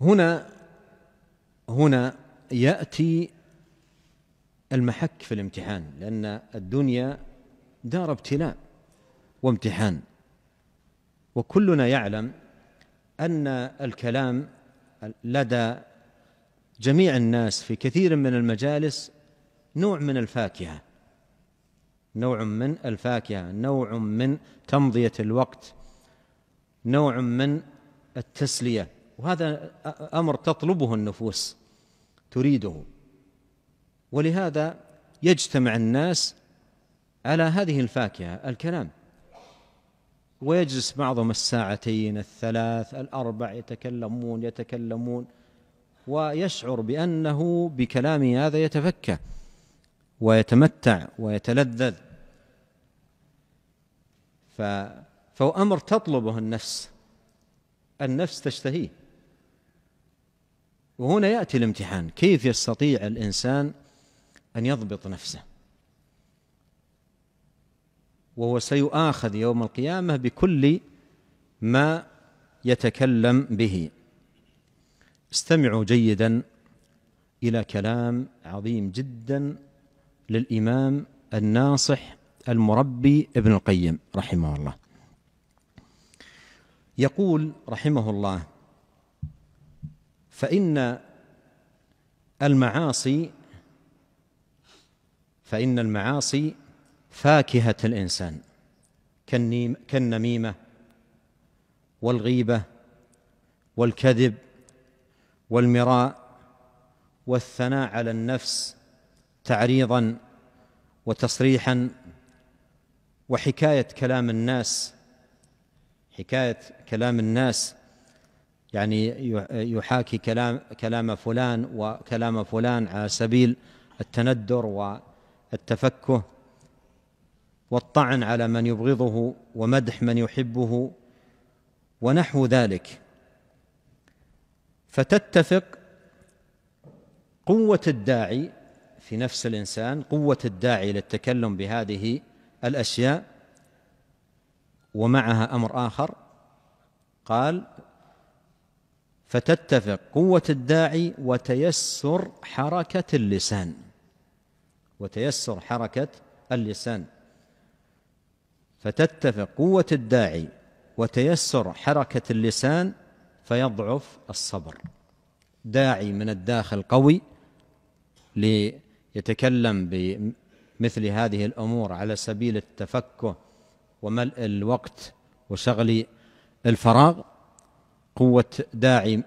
هنا هنا ياتي المحك في الامتحان لان الدنيا دار ابتلاء وامتحان وكلنا يعلم ان الكلام لدى جميع الناس في كثير من المجالس نوع من الفاكهه نوع من الفاكهه نوع من تمضيه الوقت نوع من التسليه وهذا امر تطلبه النفوس تريده ولهذا يجتمع الناس على هذه الفاكهه الكلام ويجلس بعضهم الساعتين الثلاث الاربع يتكلمون يتكلمون ويشعر بانه بكلامه هذا يتفكه ويتمتع ويتلذذ ف فهو امر تطلبه النفس النفس تشتهيه وهنا ياتي الامتحان كيف يستطيع الانسان ان يضبط نفسه وهو سيؤاخذ يوم القيامه بكل ما يتكلم به استمعوا جيدا الى كلام عظيم جدا للامام الناصح المربي ابن القيم رحمه الله يقول رحمه الله فإن المعاصي فإن المعاصي فاكهة الإنسان كالنميمة والغيبة والكذب والمراء والثناء على النفس تعريضا وتصريحا وحكاية كلام الناس حكاية كلام الناس يعني يحاكي كلام كلام فلان وكلام فلان على سبيل التندر والتفكه والطعن على من يبغضه ومدح من يحبه ونحو ذلك فتتفق قوة الداعي في نفس الإنسان قوة الداعي للتكلم بهذه الأشياء ومعها أمر آخر قال فتتفق قوة الداعي وتيسر حركة اللسان وتيسر حركة اللسان فتتفق قوة الداعي وتيسر حركة اللسان فيضعف الصبر داعي من الداخل قوي ليتكلم بمثل هذه الأمور على سبيل التفكه وملء الوقت وشغل الفراغ قوة داعي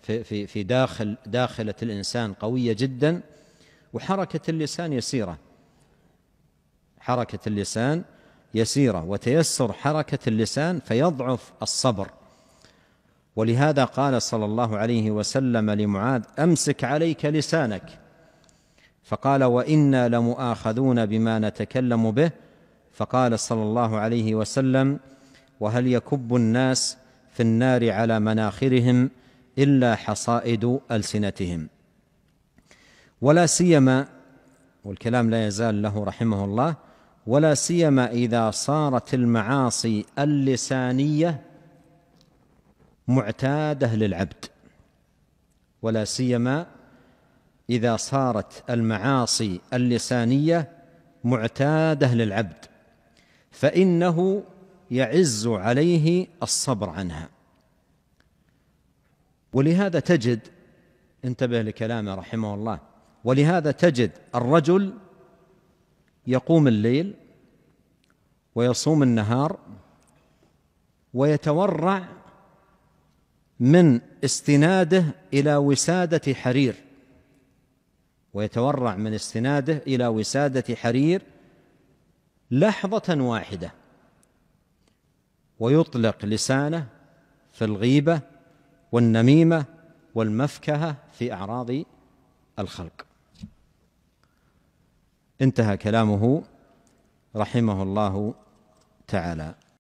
في في في داخل داخلة الإنسان قوية جدا وحركة اللسان يسيرة حركة اللسان يسيرة وتيسر حركة اللسان فيضعف الصبر ولهذا قال صلى الله عليه وسلم لمعاذ أمسك عليك لسانك فقال وإنا لمؤاخذون بما نتكلم به فقال صلى الله عليه وسلم وهل يكب الناس في النار على مناخرهم الا حصائد السنتهم ولا سيما والكلام لا يزال له رحمه الله ولا سيما اذا صارت المعاصي اللسانيه معتاده للعبد ولا سيما اذا صارت المعاصي اللسانيه معتاده للعبد فانه يعز عليه الصبر عنها ولهذا تجد انتبه لكلامه رحمه الله ولهذا تجد الرجل يقوم الليل ويصوم النهار ويتورع من استناده الى وساده حرير ويتورع من استناده الى وساده حرير لحظه واحده ويطلق لسانه في الغيبة والنميمة والمفكهة في أعراض الخلق انتهى كلامه رحمه الله تعالى